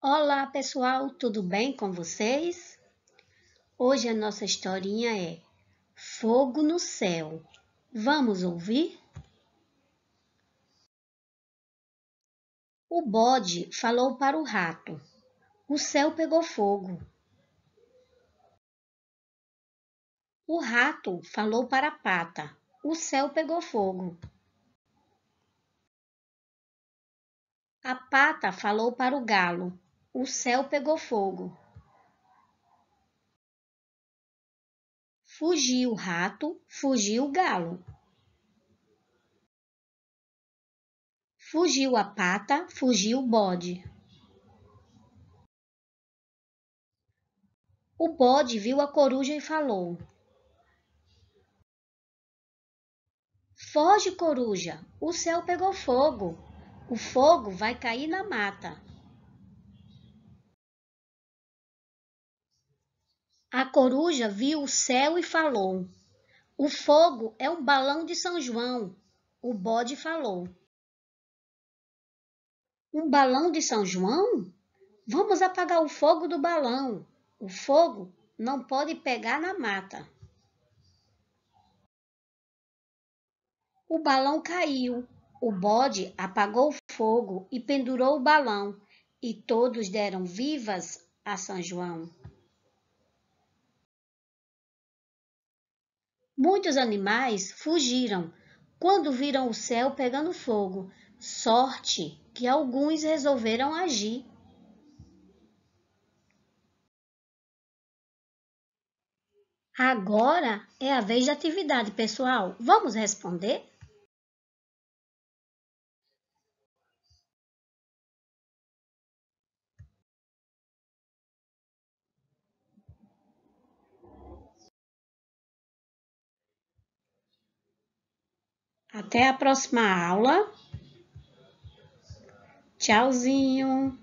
Olá pessoal, tudo bem com vocês? Hoje a nossa historinha é Fogo no Céu. Vamos ouvir? O bode falou para o rato: O céu pegou fogo. O rato falou para a pata: O céu pegou fogo. A pata falou para o galo: o céu pegou fogo. Fugiu o rato, fugiu o galo. Fugiu a pata, fugiu o bode. O bode viu a coruja e falou: Foge, coruja, o céu pegou fogo. O fogo vai cair na mata. A coruja viu o céu e falou. O fogo é o balão de São João. O bode falou. Um balão de São João? Vamos apagar o fogo do balão. O fogo não pode pegar na mata. O balão caiu. O bode apagou o fogo e pendurou o balão, e todos deram vivas a São João. Muitos animais fugiram quando viram o céu pegando fogo, sorte que alguns resolveram agir. Agora é a vez de atividade, pessoal. Vamos responder? Até a próxima aula. Tchauzinho.